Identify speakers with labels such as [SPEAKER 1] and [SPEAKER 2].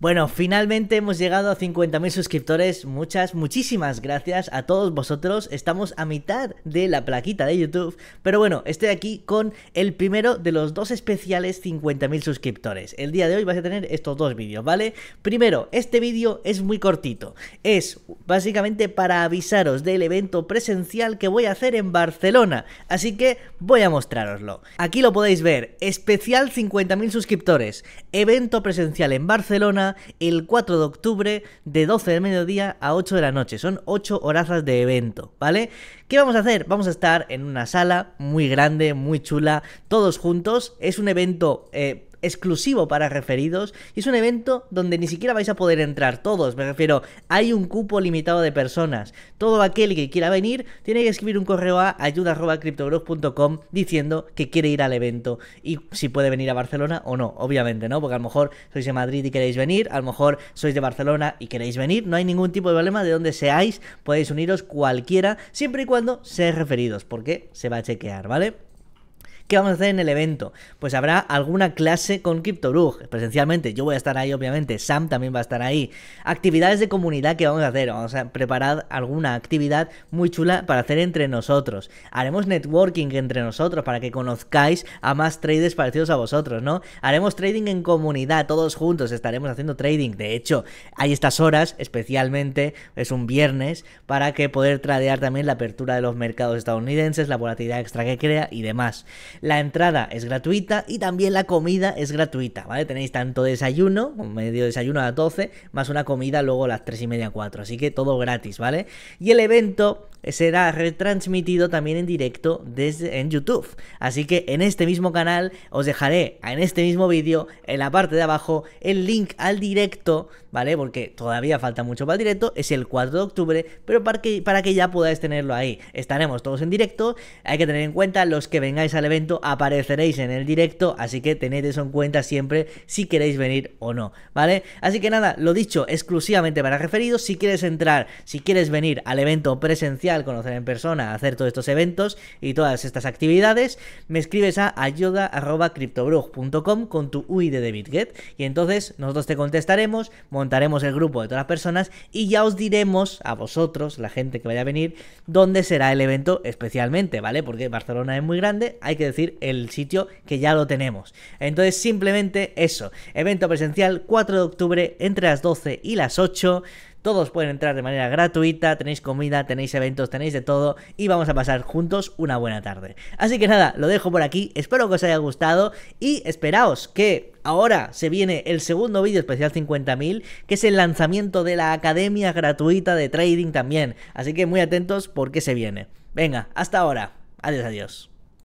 [SPEAKER 1] Bueno, finalmente hemos llegado a 50.000 suscriptores. Muchas, muchísimas gracias a todos vosotros. Estamos a mitad de la plaquita de YouTube. Pero bueno, estoy aquí con el primero de los dos especiales 50.000 suscriptores. El día de hoy vais a tener estos dos vídeos, ¿vale? Primero, este vídeo es muy cortito. Es básicamente para avisaros del evento presencial que voy a hacer en Barcelona. Así que voy a mostraroslo. Aquí lo podéis ver. Especial 50.000 suscriptores. Evento presencial en Barcelona el 4 de octubre de 12 del mediodía a 8 de la noche. Son 8 horas de evento, ¿vale? ¿Qué vamos a hacer? Vamos a estar en una sala muy grande, muy chula, todos juntos. Es un evento... Eh, exclusivo para referidos y es un evento donde ni siquiera vais a poder entrar todos, me refiero, hay un cupo limitado de personas. Todo aquel que quiera venir tiene que escribir un correo a ayuda@cryptogrowth.com diciendo que quiere ir al evento y si puede venir a Barcelona o no, obviamente, ¿no? Porque a lo mejor sois de Madrid y queréis venir, a lo mejor sois de Barcelona y queréis venir, no hay ningún tipo de problema de donde seáis, podéis uniros cualquiera siempre y cuando seáis referidos, porque se va a chequear, ¿vale? ¿Qué vamos a hacer en el evento? Pues habrá alguna clase con CryptoBrug, presencialmente. Yo voy a estar ahí, obviamente. Sam también va a estar ahí. Actividades de comunidad que vamos a hacer. Vamos a preparar alguna actividad muy chula para hacer entre nosotros. Haremos networking entre nosotros para que conozcáis a más traders parecidos a vosotros, ¿no? Haremos trading en comunidad, todos juntos estaremos haciendo trading. De hecho, hay estas horas, especialmente, es un viernes, para que poder tradear también la apertura de los mercados estadounidenses, la volatilidad extra que crea y demás. La entrada es gratuita y también la comida es gratuita, ¿vale? Tenéis tanto desayuno, medio desayuno a las 12, más una comida luego a las 3 y media, 4. Así que todo gratis, ¿vale? Y el evento será retransmitido también en directo desde en YouTube. Así que en este mismo canal os dejaré en este mismo vídeo en la parte de abajo el link al directo, ¿vale? Porque todavía falta mucho para el directo, es el 4 de octubre, pero para que, para que ya podáis tenerlo ahí. Estaremos todos en directo, hay que tener en cuenta los que vengáis al evento apareceréis en el directo, así que tened eso en cuenta siempre si queréis venir o no, ¿vale? Así que nada, lo dicho, exclusivamente para referidos, si quieres entrar, si quieres venir al evento presencial, conocer en persona, hacer todos estos eventos y todas estas actividades, me escribes a criptobrook.com con tu UID de BitGet y entonces nosotros te contestaremos, montaremos el grupo de todas las personas y ya os diremos a vosotros, la gente que vaya a venir, dónde será el evento especialmente, ¿vale? Porque Barcelona es muy grande, hay que decir el sitio que ya lo tenemos. Entonces simplemente eso, evento presencial 4 de octubre entre las 12 y las 8. Todos pueden entrar de manera gratuita, tenéis comida, tenéis eventos, tenéis de todo y vamos a pasar juntos una buena tarde. Así que nada, lo dejo por aquí, espero que os haya gustado y esperaos que ahora se viene el segundo vídeo especial 50.000, que es el lanzamiento de la academia gratuita de trading también. Así que muy atentos porque se viene. Venga, hasta ahora. Adiós, adiós.